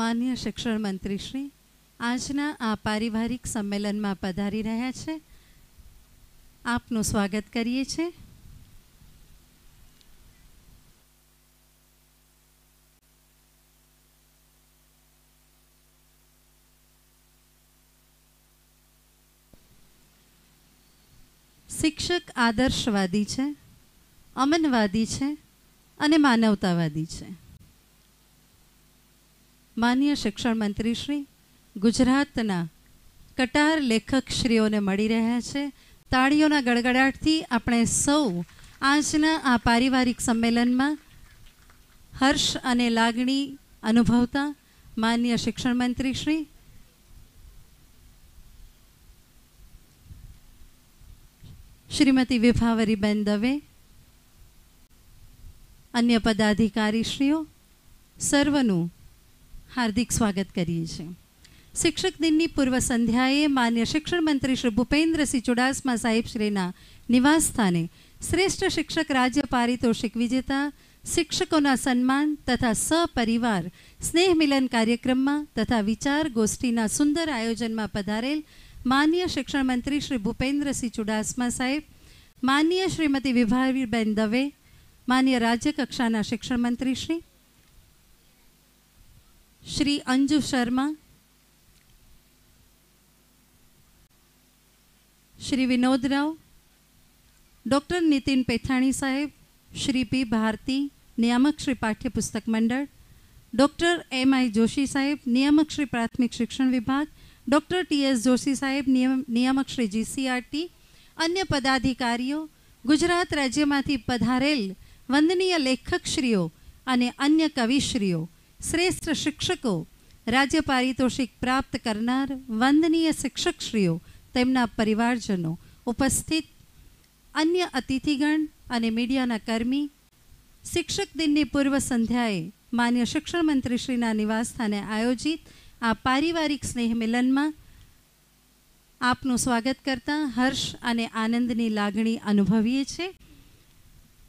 માન્ય શિક્ષણ મંત્રી આજના આ પારિવારિક સંમેલનમાં પધારી રહ્યા છે આપનું સ્વાગત કરીએ છીએ શિક્ષક આદર્શવાદી છે અમનવાદી છે અને માનવતાવાદી છે માન્ય શિક્ષણ મંત્રી શ્રી ગુજરાતના કટાર લેખકશ્રીઓને મળી રહ્યા છે તાળીઓના ગડગડાટથી આપણે સૌ આજના આ પારિવારિક સંમેલનમાં હર્ષ અને લાગણી અનુભવતા માન્ય શિક્ષણ મંત્રી શ્રી શ્રીમતી વિભાવરીબેન દવે અન્ય પદાધિકારીશ્રીઓ સર્વનું હાર્દિક સ્વાગત કરીએ છીએ શિક્ષક દિનની પૂર્વ સંધ્યાએ માન્ય શિક્ષણ મંત્રી શ્રી ભૂપેન્દ્રસિંહ ચુડાસમા સાહેબશ્રીના સ્થાને શ્રેષ્ઠ શિક્ષક રાજ્ય પારિતોષિક વિજેતા શિક્ષકોના સન્માન તથા સપરિવાર સ્નેહ મિલન કાર્યક્રમમાં તથા વિચાર ગોષ્ઠીના સુંદર આયોજનમાં પધારેલ માન્ય શિક્ષણ મંત્રી શ્રી ભૂપેન્દ્રસિંહ ચુડાસમા સાહેબ માન્ય શ્રીમતી વિભાવીબેન દવે માન્ય રાજ્યકક્ષાના શિક્ષણમંત્રી શ્રી શ્રી અંજુ શર્મા શ્રી વિનોદ રાવ ડૉક્ટર નીતિન પેથાણી સાહેબ શ્રી પી ભારતી નિયામક શ્રી પાઠ્યપુસ્તક મંડળ ડૉક્ટર એમ આઈ જોશી સાહેબ નિયામક શ્રી પ્રાથમિક શિક્ષણ વિભાગ ડૉક્ટર ટી એસ જોશી સાહેબ નિયામક શ્રી જીસીઆરટી અન્ય પદાધિકારીઓ ગુજરાત રાજ્યમાંથી પધારેલ વંદનીય લેખકશ્રીઓ અને અન્ય કવિશ્રીઓ શ્રેષ્ઠ શિક્ષકો રાજ્ય પારિતોષિક પ્રાપ્ત કરનાર વંદનીય શિક્ષકશ્રીઓ તેમના પરિવારજનો ઉપસ્થિત અન્ય અતિથિગણ અને મીડિયાના કર્મી શિક્ષક દિનની પૂર્વ સંધ્યાએ માન્ય શિક્ષણ મંત્રીશ્રીના નિવાસસ્થાને આયોજિત આ પારિવારિક સ્નેહ મિલનમાં આપનું સ્વાગત કરતા હર્ષ અને આનંદની લાગણી અનુભવીએ છીએ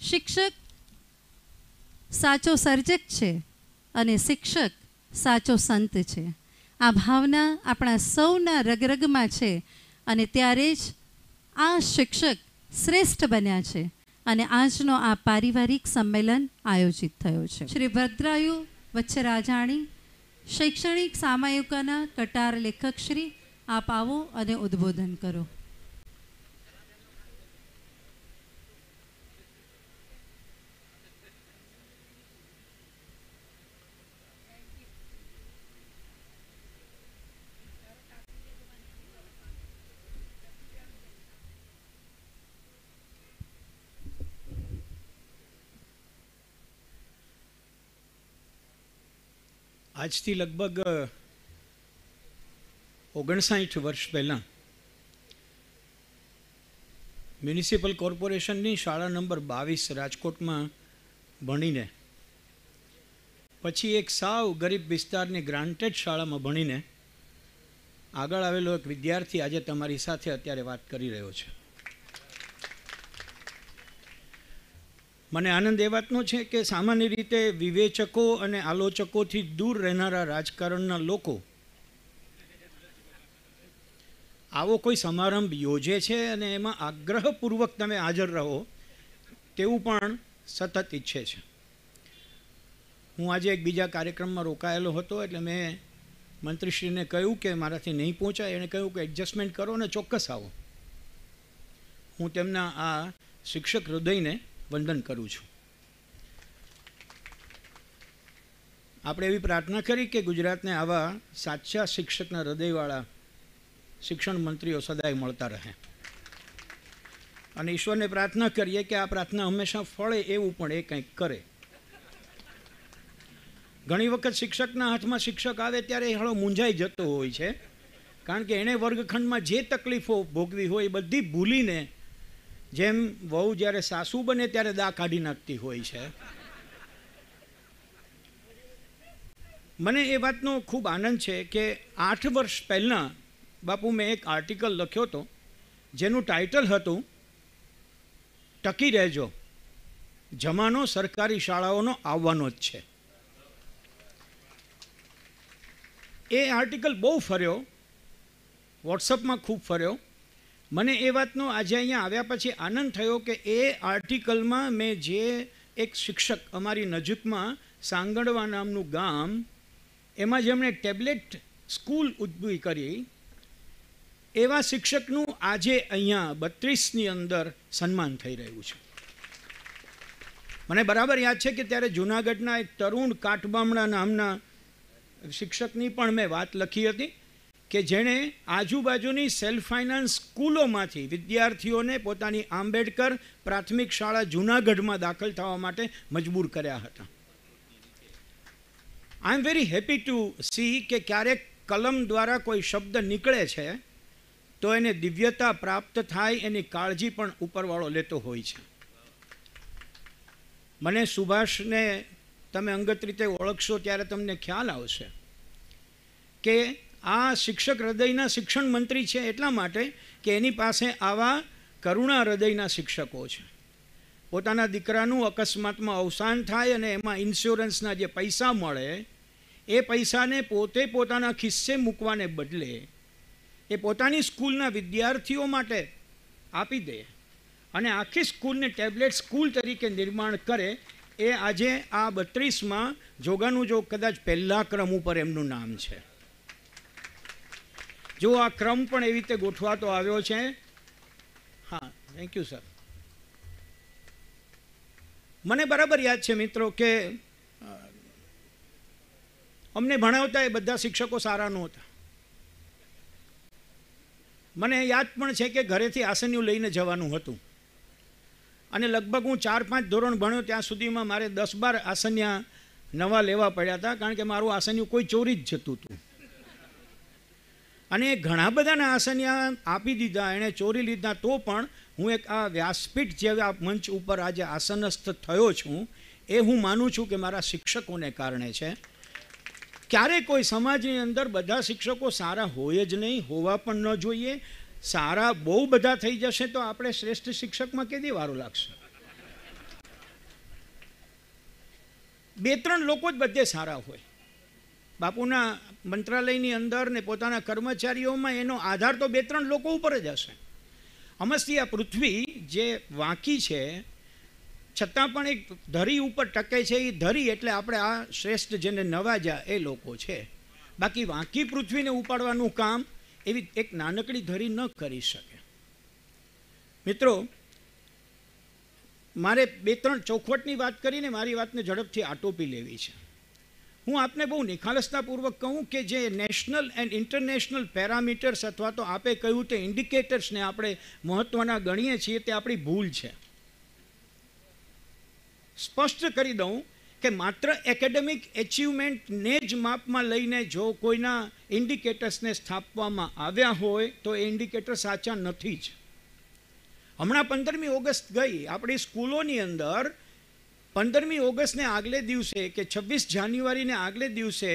શિક્ષક સાચો સર્જક છે અને શિક્ષક સાચો સંત છે આ ભાવના આપણા સૌના રગરગમાં છે અને ત્યારે જ આ શિક્ષક શ્રેષ્ઠ બન્યા છે અને આજનો આ પારિવારિક સંમેલન આયોજિત થયો છે શ્રી ભદ્રાયુ વચ્ચે રાજાણી શૈક્ષણિક સામાયિકોના કટાર લેખક શ્રી આપ આવો અને ઉદ્બોધન કરો આજથી લગભગ ઓગણસાઠ વર્ષ પહેલાં મ્યુનિસિપલ કોર્પોરેશનની શાળા નંબર બાવીસ રાજકોટમાં ભણીને પછી એક સાવ ગરીબ વિસ્તારની ગ્રાન્ટેડ શાળામાં ભણીને આગળ આવેલો એક વિદ્યાર્થી આજે તમારી સાથે અત્યારે વાત કરી રહ્યો છે મને આનંદ એ વાતનો છે કે સામાન્ય રીતે વિવેચકો અને આલોચકોથી દૂર રહેનારા રાજકારણના લોકો આવો કોઈ સમારંભ યોજે છે અને એમાં આગ્રહપૂર્વક તમે હાજર રહો તેવું પણ સતત ઈચ્છે છે હું આજે એક બીજા કાર્યક્રમમાં રોકાયેલો હતો એટલે મેં મંત્રીશ્રીને કહ્યું કે મારાથી નહીં પહોંચાય એણે કહ્યું કે એડજસ્ટમેન્ટ કરો ને ચોક્કસ આવો હું તેમના આ શિક્ષક હૃદયને વંદન કરું છું આપણે એવી પ્રાર્થના કરી કે ગુજરાતને આવા સાચા શિક્ષકના હૃદયવાળા શિક્ષણ મંત્રીઓ સદાય મળતા રહે અને ઈશ્વરને પ્રાર્થના કરીએ કે આ પ્રાર્થના હંમેશા ફળે એવું પણ એ કંઈક કરે ઘણી વખત શિક્ષકના હાથમાં શિક્ષક આવે ત્યારે એ હળો મૂંઝાઈ જતો હોય છે કારણ કે એણે વર્ગખંડમાં જે તકલીફો ભોગવી હોય એ બધી ભૂલીને જેમ વહુ જ્યારે સાસુ બને ત્યારે દા કાઢી નાખતી હોય છે મને એ વાતનો ખૂબ આનંદ છે કે આઠ વર્ષ પહેલાં બાપુ મેં એક આર્ટિકલ લખ્યો હતો જેનું ટાઇટલ હતું ટકી રહેજો જમાનો સરકારી શાળાઓનો આવવાનો જ છે એ આર્ટિકલ બહુ ફર્યો વોટ્સઅપમાં ખૂબ ફર્યો મને એ વાતનો આજે અહીંયા આવ્યા પછી આનંદ થયો કે એ આર્ટિકલમાં મેં જે એક શિક્ષક અમારી નજીકમાં સાંગડવા નામનું ગામ એમાં જેમણે ટેબ્લેટ સ્કૂલ ઉજવી કરી એવા શિક્ષકનું આજે અહીંયા બત્રીસની અંદર સન્માન થઈ રહ્યું છે મને બરાબર યાદ છે કે ત્યારે જૂનાગઢના એક તરુણ કાટબામણા નામના શિક્ષકની પણ મેં વાત લખી હતી કે જેણે આજુબાજુની સેલ્ફ ફાઇનાન્સ સ્કૂલોમાંથી વિદ્યાર્થીઓને પોતાની આંબેડકર પ્રાથમિક શાળા જૂનાગઢમાં દાખલ થવા માટે મજબૂર કર્યા હતા I am very happy to see કે ક્યારેક કલમ દ્વારા કોઈ શબ્દ નીકળે છે તો એને દિવ્યતા પ્રાપ્ત થાય એની કાળજી પણ ઉપરવાળો લેતો હોય છે મને સુભાષને તમે અંગત રીતે ઓળખશો ત્યારે તમને ખ્યાલ આવશે કે આ શિક્ષક હૃદયના શિક્ષણ મંત્રી છે એટલા માટે કે એની પાસે આવા કરુણા હૃદયના શિક્ષકો છે પોતાના દીકરાનું અકસ્માતમાં અવસાન થાય અને એમાં ઇન્સ્યોરન્સના જે પૈસા મળે એ પૈસાને પોતે પોતાના ખિસ્સે મૂકવાને બદલે એ પોતાની સ્કૂલના વિદ્યાર્થીઓ માટે આપી દે અને આખી સ્કૂલને ટેબ્લેટ સ્કૂલ તરીકે નિર્માણ કરે એ આજે આ બત્રીસમાં જોગાનું જો કદાચ પહેલા ક્રમ ઉપર એમનું નામ છે જો આ ક્રમ પણ એવી રીતે ગોઠવાતો આવ્યો છે હા થેન્ક યુ સર મને બરાબર યાદ છે મિત્રો કે અમને ભણાવતા એ બધા શિક્ષકો સારા નહોતા મને યાદ પણ છે કે ઘરેથી આસન્યું લઈને જવાનું હતું અને લગભગ હું ચાર પાંચ ધોરણ ભણ્યો ત્યાં સુધીમાં મારે દસ બાર આસન્યા નવા લેવા પડ્યા હતા કારણ કે મારું આસન્યું કોઈ ચોરી જ જતું હતું અને ઘણા બધાને આસનિયા આપી દીધા એણે ચોરી લીધા તો પણ હું એક આ વ્યાસપીઠ જેવા મંચ ઉપર આજે આસનસ્થ થયો છું એ હું માનું છું કે મારા શિક્ષકોને કારણે છે ક્યારે કોઈ સમાજની અંદર બધા શિક્ષકો સારા હોય જ નહીં હોવા પણ ન જોઈએ સારા બહુ બધા થઈ જશે તો આપણે શ્રેષ્ઠ શિક્ષકમાં કેદી વારો લાગશે બે ત્રણ લોકો જ બધે સારા હોય બાપુના મંત્રાલયની અંદર ને પોતાના કર્મચારીઓમાં એનો આધાર તો બે ત્રણ લોકો ઉપર જ હશે અમસ્તી આ પૃથ્વી જે વાંકી છે છતાં પણ એક ધરી ઉપર ટકે છે એ ધરી એટલે આપણે આ શ્રેષ્ઠ જેને નવાજા એ લોકો છે બાકી વાંકી પૃથ્વીને ઉપાડવાનું કામ એવી એક નાનકડી ધરી ન કરી શકે મિત્રો મારે બે ત્રણ ચોખવટની વાત કરીને મારી વાતને ઝડપથી આટોપી લેવી છે હું આપને બહુ નિખાલસતાપૂર્વક કહું કે જે નેશનલ એન્ડ ઇન્ટરનેશનલ પેરામીટર્સ અથવા તો આપે કહ્યું તે ઇન્ડિકેટર્સને આપણે મહત્ત્વના ગણીએ છીએ તે આપણી ભૂલ છે સ્પષ્ટ કરી દઉં કે માત્ર એકેડેમિક એચિવમેન્ટને જ માપમાં લઈને જો કોઈના ઇન્ડિકેટર્સને સ્થાપવામાં આવ્યા હોય તો એ ઇન્ડિકેટર સાચા નથી જ હમણાં પંદરમી ઓગસ્ટ ગઈ આપણી સ્કૂલોની અંદર પંદરમી ઓગસ્ટને આગલે દિવસે કે છવ્વીસ જાન્યુઆરીને આગલે દિવસે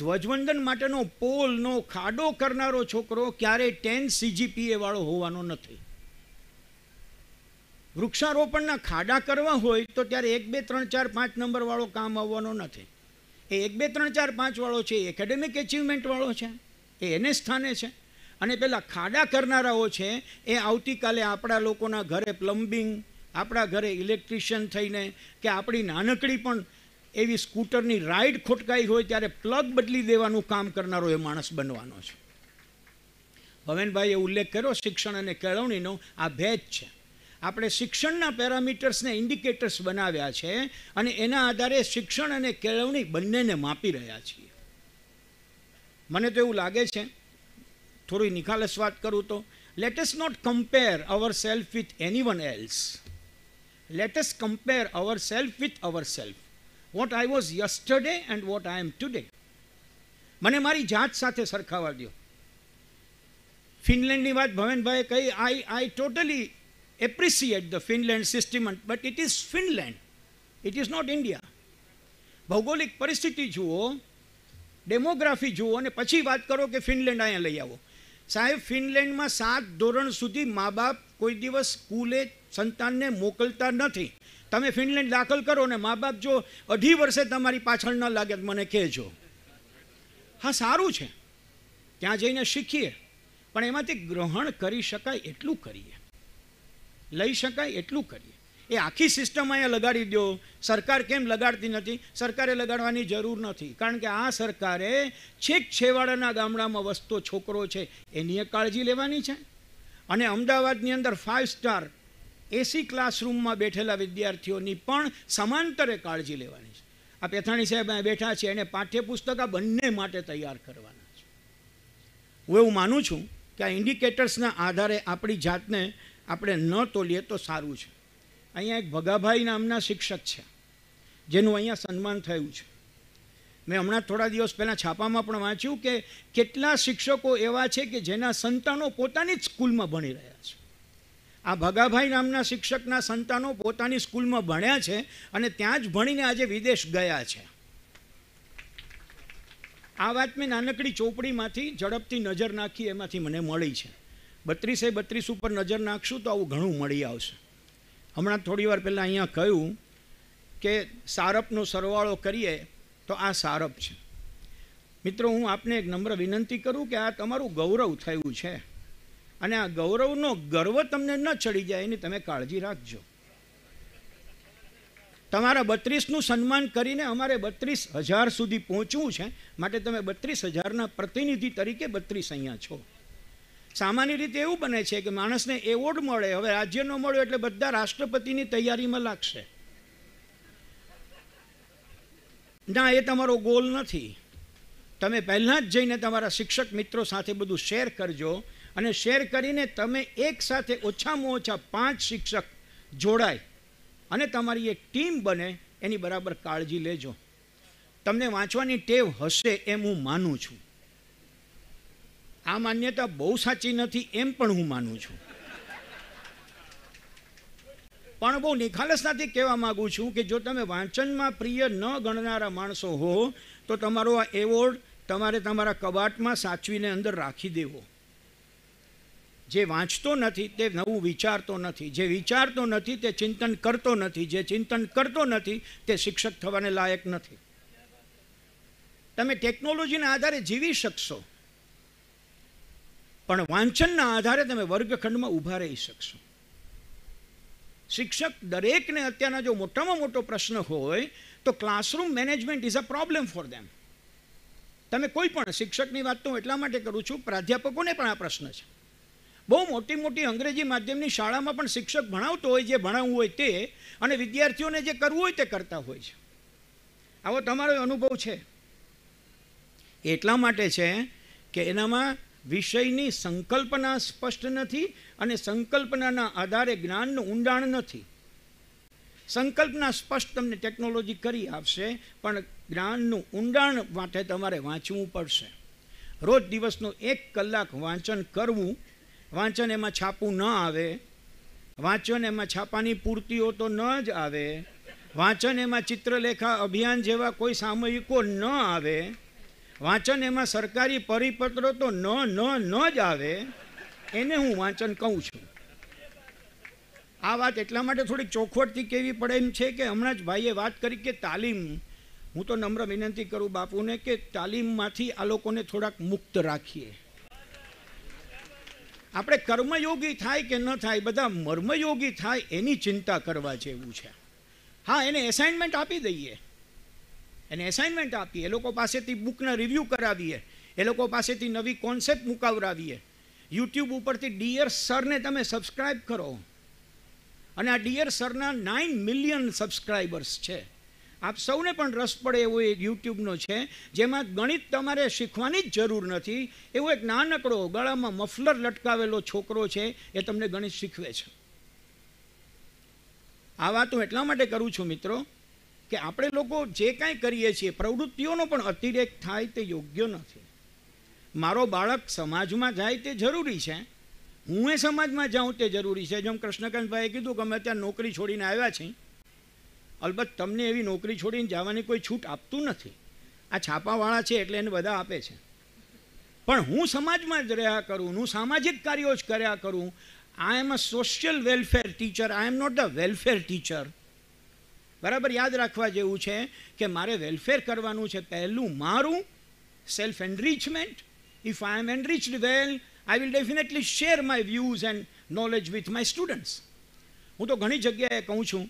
ધ્વજવંદન માટેનો પોલનો ખાડો કરનારો છોકરો ક્યારેય ટેન સીજીપીએ વાળો હોવાનો નથી વૃક્ષારોપણના ખાડા કરવા હોય તો ત્યારે એક બે ત્રણ ચાર પાંચ નંબરવાળો કામ આવવાનો નથી એ એક બે ત્રણ ચાર પાંચવાળો છે એકેડેમિક અચિવમેન્ટવાળો છે એ એને સ્થાને છે અને પેલા ખાડા કરનારાઓ છે એ આવતીકાલે આપણા લોકોના ઘરે પ્લમ્બિંગ આપણા ઘરે ઇલેક્ટ્રિશિયન થઈને કે આપણી નાનકડી પણ એવી સ્કૂટરની રાઇડ ખોટકાઈ હોય ત્યારે પ્લગ બદલી દેવાનું કામ કરનારો એ માણસ બનવાનો છે ભવેનભાઈએ ઉલ્લેખ કર્યો શિક્ષણ અને કેળવણીનો આ ભેદ છે આપણે શિક્ષણના પેરામીટર્સને ઇન્ડિકેટર્સ બનાવ્યા છે અને એના આધારે શિક્ષણ અને કેળવણી બંનેને માપી રહ્યા છીએ મને તો એવું લાગે છે થોડી નિખાલસ વાત કરું તો let's not compare our self with anyone else let us compare ourselves with ourselves. What I was yesterday and what I am today. મને મારી જાત સાથે સરખાવા દો ફિનલેન્ડની વાત ભવેનભાઈએ કહી I I totally appreciate the Finland system but it is Finland it is not India ભૌગોલિક પરિસ્થિતિ જુઓ ડેમોગ્રાફી જુઓ અને પછી વાત કરો કે ફિનલેન્ડ અહીંયા લઈ આવો સાહેબ ફિનલેન્ડમાં સાત ધોરણ સુધી મા બાપ કોઈ દિવસ સ્કૂલે સંતાનને મોકલતા નથી તમે ફિનલેન્ડ દાખલ કરો ને મા બાપ જો અઢી વર્ષે તમારી પાછળ ન લાગે મને કહેજો હા સારું છે ત્યાં જઈને શીખીએ પણ એમાંથી ગ્રહણ કરી શકાય એટલું કરીએ લઈ શકાય એટલું કરીએ એ આખી સિસ્ટમ અહીંયા લગાડી દો સરકાર કેમ લગાડતી નથી સરકારે લગાડવાની જરૂર નથી કારણ કે આ સરકારે છેક છેવાડાના ગામડામાં વસતો છોકરો છે એની કાળજી લેવાની છે અને અમદાવાદની અંદર ફાઇવ સ્ટાર એસી ક્લાસરૂમમાં બેઠેલા વિદ્યાર્થીઓની પણ સમાંતરે કાળજી લેવાની છે આ પેથાણી સાહેબ અહીંયા બેઠા છે એને પાઠ્યપુસ્તક આ બંને માટે તૈયાર કરવાના છે હું એવું માનું છું કે આ ઇન્ડિકેટર્સના આધારે આપણી જાતને આપણે ન તોલીએ તો સારું છે અહીંયા એક ભગાભાઈ નામના શિક્ષક છે જેનું અહીંયા સન્માન થયું છે મેં હમણાં થોડા દિવસ પહેલાં છાપામાં પણ વાંચ્યું કે કેટલા શિક્ષકો એવા છે કે જેના સંતાનો પોતાની જ સ્કૂલમાં ભણી રહ્યા છે આ ભગાભાઈ નામના શિક્ષકના સંતાનો પોતાની સ્કૂલમાં ભણ્યા છે અને ત્યાં જ ભણીને આજે વિદેશ ગયા છે આ વાત મેં નાનકડી ચોપડીમાંથી ઝડપથી નજર નાખી એમાંથી મને મળી છે બત્રીસે બત્રીસ ઉપર નજર નાખશું તો આવું ઘણું મળી આવશે હમણાં થોડી વાર પહેલાં અહીંયા કહ્યું કે સારપનો સરવાળો કરીએ તો આ સારપ છે મિત્રો હું આપને એક નમ્ર વિનંતી કરું કે આ તમારું ગૌરવ થયું છે અને આ ગૌરવનો ગર્વ તમને ન ચડી જાય એની તમે કાળજી રાખજો તમારા બત્રીસનું સન્માન કરીને અમારે બત્રીસ હજાર સુધી પહોંચવું છે માટે તમે બત્રીસ હજારના પ્રતિનિધિ તરીકે બત્રીસ અહીંયા છો સામાન્ય રીતે એવું બને છે કે માણસને એવોર્ડ મળે હવે રાજ્યનો મળ્યો એટલે બધા રાષ્ટ્રપતિની તૈયારીમાં લાગશે ના એ તમારો ગોલ નથી તમે પહેલાં જ જઈને તમારા શિક્ષક મિત્રો સાથે બધું શેર કરજો અને શેર કરીને તમે એક સાથે ઓછામાં ઓછા પાંચ શિક્ષક જોડાય અને તમારી એક ટીમ બને એની બરાબર કાળજી લેજો તમને વાંચવાની ટેવ હશે એમ હું માનું છું આ માન્યતા બહુ સાચી નથી એમ પણ હું માનું છું પણ બહુ નિખાલસનાથી કહેવા માગું છું કે જો તમે વાંચનમાં પ્રિય ન ગણનારા માણસો હો તો તમારો આ એવોર્ડ તમારે તમારા કબાટમાં સાચવીને અંદર રાખી દેવો જે વાંચતો નથી તે નવું વિચારતો નથી જે વિચારતો નથી તે ચિંતન કરતો નથી જે ચિંતન કરતો નથી તે શિક્ષક થવાને લાયક નથી તમે ટેકનોલોજીના આધારે જીવી શકશો પણ વાંચનના આધારે તમે વર્ગખંડમાં ઊભા રહી શકશો શિક્ષક દરેકને અત્યારના જો મોટામાં મોટો પ્રશ્ન હોય તો classroom management is a problem for them તમે કોઈ પણ શિક્ષકની વાત તો એટલા માટે કરું છું પ્રાધ્યાપકોને પણ આ પ્રશ્ન છે બહુ મોટી મોટી અંગ્રેજી માધ્યમની શાળામાં પણ શિક્ષક ભણાવતો હોય જે ભણાવવું હોય તે અને વિદ્યાર્થીઓને જે કરવું હોય તે કરતા હોય છે આવો તમારો અનુભવ છે એટલા માટે છે કે એનામાં વિષયની સંકલ્પના સ્પષ્ટ નથી અને સંકલ્પનાના આધારે જ્ઞાનનું ઊંડાણ નથી સંકલ્પના સ્પષ્ટ તમને ટેકનોલોજી કરી આપશે પણ જ્ઞાનનું ઊંડાણ માટે તમારે વાંચવું પડશે રોજ દિવસનું એક કલાક વાંચન કરવું વાંચન એમાં છાપું ન આવે વાંચન એમાં છાપાની પૂર્તિઓ તો ન જ આવે વાંચન એમાં ચિત્રલેખા અભિયાન જેવા કોઈ સામયિકો ન આવે વાંચન એમાં સરકારી પરિપત્રો તો ન ન ન જ આવે એને હું વાંચન કહું છું આ વાત એટલા માટે થોડીક ચોખવટથી કહેવી પડે એમ છે કે હમણાં જ ભાઈએ વાત કરી કે તાલીમ હું તો નમ્ર વિનંતી કરું બાપુને કે તાલીમમાંથી આ લોકોને થોડાક મુક્ત રાખીએ આપણે કર્મયોગી થાય કે ન થાય બધા મર્મયોગી થાય એની ચિંતા કરવા જેવું છે હા એને એસાઇનમેન્ટ આપી દઈએ એને એસાઇનમેન્ટ આપીએ એ લોકો પાસેથી બુકના રિવ્યૂ કરાવીએ એ લોકો પાસેથી નવી કોન્સેપ્ટ મુકાવરાવીએ યુટ્યુબ ઉપરથી ડિયર સરને તમે સબસ્ક્રાઈબ કરો અને આ ડિયર સરના નાઇન મિલિયન સબસ્ક્રાઈબર્સ છે આપ સૌને પણ રસ પડે એવો એ યુટ્યુબનો છે જેમાં ગણિત તમારે શીખવાની જ જરૂર નથી એવો એક નાનકડો ગળામાં મફલર લટકાવેલો છોકરો છે એ તમને ગણિત શીખવે છે આ વાત હું એટલા માટે કરું છું મિત્રો કે આપણે લોકો જે કાંઈ કરીએ છીએ પ્રવૃત્તિઓનો પણ અતિરેક થાય તે યોગ્ય નથી મારો બાળક સમાજમાં જાય તે જરૂરી છે હું એ સમાજમાં જાઉં તે જરૂરી છે જેમ કૃષ્ણકાંતભાઈએ કીધું કે અમે ત્યાં નોકરી છોડીને આવ્યા છીએ અલબત્ત તમને એવી નોકરી છોડીને જવાની કોઈ છૂટ આપતું નથી આ છાપાવાળા છે એટલે એને બધા આપે છે પણ હું સમાજમાં જ રહ્યા કરું હું સામાજિક કાર્યો જ કર્યા કરું I am a social welfare teacher I am not a welfare teacher બરાબર યાદ રાખવા જેવું છે કે મારે વેલફેર કરવાનું છે પહેલું મારું self enrichment if I am enriched well I will definitely share my views and knowledge with my students હું તો ઘણી જગ્યાએ કહું છું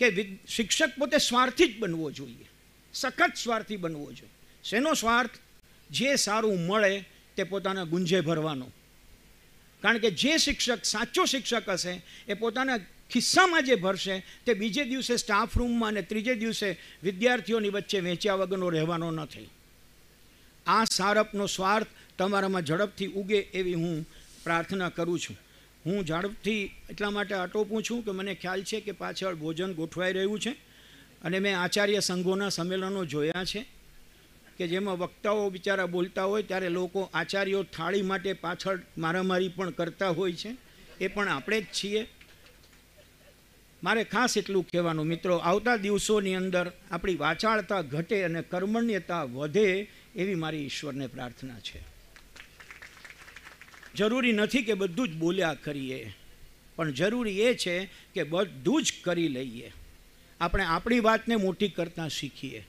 કે શિક્ષક પોતે સ્વાર્થી જ બનવો જોઈએ સખત સ્વાર્થી બનવો જોઈએ શેનો સ્વાર્થ જે સારું મળે તે પોતાના ગુંજે ભરવાનો કારણ કે જે શિક્ષક સાચો શિક્ષક હશે એ પોતાના ખિસ્સામાં જે ભરશે તે બીજે દિવસે સ્ટાફ રૂમમાં અને ત્રીજે દિવસે વિદ્યાર્થીઓની વચ્ચે વેચ્યા વગરનો રહેવાનો નથી આ સારપનો સ્વાર્થ તમારામાં ઝડપથી ઉગે એવી હું પ્રાર્થના કરું છું હું ઝડપથી એટલા માટે અટોપું છું કે મને ખ્યાલ છે કે પાછળ ભોજન ગોઠવાઈ રહ્યું છે અને મેં આચાર્ય સંઘોના સંમેલનો જોયા છે કે જેમાં વક્તાઓ બિચારા બોલતા હોય ત્યારે લોકો આચાર્યો થાળી માટે પાછળ મારામારી પણ કરતા હોય છે એ પણ આપણે જ છીએ મારે ખાસ એટલું કહેવાનું મિત્રો આવતા દિવસોની અંદર આપણી વાચાળતા ઘટે અને કર્મણ્યતા વધે એવી મારી ઈશ્વરને પ્રાર્થના છે જરૂરી નથી કે બધું જ બોલ્યા કરીએ પણ જરૂરી એ છે કે બધું જ કરી લઈએ આપણે આપણી વાતને મોટી કરતાં શીખીએ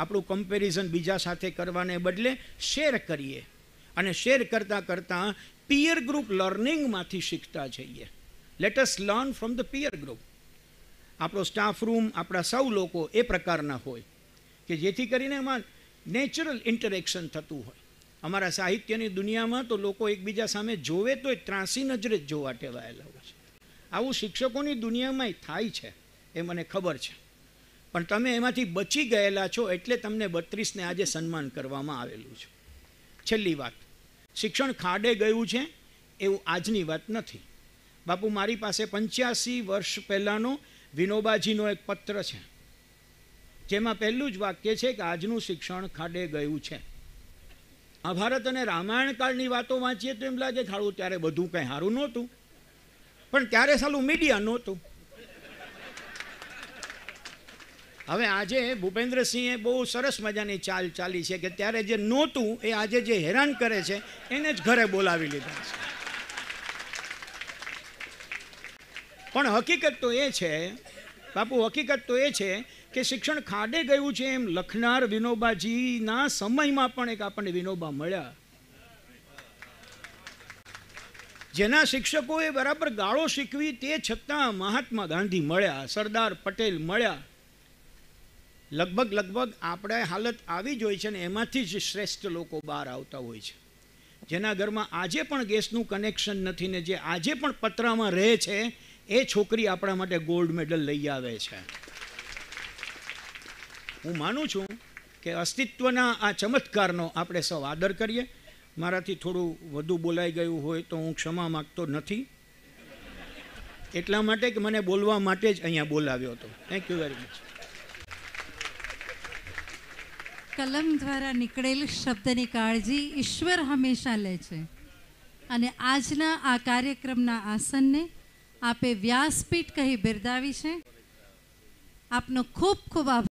આપણું કમ્પેરિઝન બીજા સાથે કરવાને બદલે શેર કરીએ અને શેર કરતાં કરતાં પિયર ગ્રુપ લર્નિંગમાંથી શીખતા જઈએ let learn from the peer group આપણો સ્ટાફ રૂમ આપણા સૌ લોકો એ પ્રકારના હોય કે જેથી કરીને એમાં નેચરલ ઇન્ટરેક્શન થતું હોય અમારા સાહિત્યની દુનિયામાં તો લોકો એકબીજા સામે જોવે તો એ ત્રાસી નજરે જ જોવા ટેવાયેલા હોય છે આવું શિક્ષકોની દુનિયામાં થાય છે એ મને ખબર છે પણ તમે એમાંથી બચી ગયેલા છો એટલે તમને બત્રીસને આજે સન્માન કરવામાં આવેલું છે છેલ્લી વાત શિક્ષણ ખાડે ગયું છે એવું આજની વાત નથી બાપુ મારી પાસે પંચ્યાસી વર્ષ પહેલાંનો વિનોબાજીનો એક પત્ર છે જેમાં પહેલું જ વાક્ય છે કે આજનું શિક્ષણ ખાડે ગયું છે મહાભારત અને રામાયણ કાળની વાતો વાંચીએ તો એમ લાગે ખાડું ત્યારે બધું કંઈ સારું નહોતું પણ ત્યારે સાલું મીડિયા નહોતું હવે આજે ભૂપેન્દ્રસિંહે બહુ સરસ મજાની ચાલ ચાલી છે કે ત્યારે જે નહોતું એ આજે જે હેરાન કરે છે એને જ ઘરે બોલાવી લીધા છે પણ હકીકત તો એ છે બાપુ હકીકત તો એ છે કે શિક્ષણ ખાડે ગયું છે એમ લખનાર વિનોબાજીના સમયમાં પણ એક આપણને વિનોબા મળ્યા જેના શિક્ષકોએ બરાબર ગાળો શીખવી તે છતાં મહાત્મા ગાંધી મળ્યા સરદાર પટેલ મળ્યા લગભગ લગભગ આપણે હાલત આવી જ હોય છે ને એમાંથી જ શ્રેષ્ઠ લોકો બહાર આવતા હોય છે જેના ઘરમાં આજે પણ ગેસનું કનેક્શન નથી ને જે આજે પણ પતરામાં રહે છે એ છોકરી આપણા માટે ગોલ્ડ મેડલ લઈ આવે છે હું માનું છું કે અસ્તિત્વના આ ચમત્કારનો આપણે સૌ આદર કરીએ મારાથી થોડું વધુ બોલાઈ ગયું હોય તો હું ક્ષમા માગતો નથી એટલા માટે કે મને બોલવા માટે જ અહીંયા બોલાવ્યો હતો થેન્ક યુ વેરી મચ કલમ દ્વારા નીકળેલ શબ્દની કાળજી ઈશ્વર હંમેશા લે છે અને આજના આ કાર્યક્રમના આસનને આપે વ્યાસપીઠ કહી બિરદાવી છે આપનો ખૂબ ખૂબ આભાર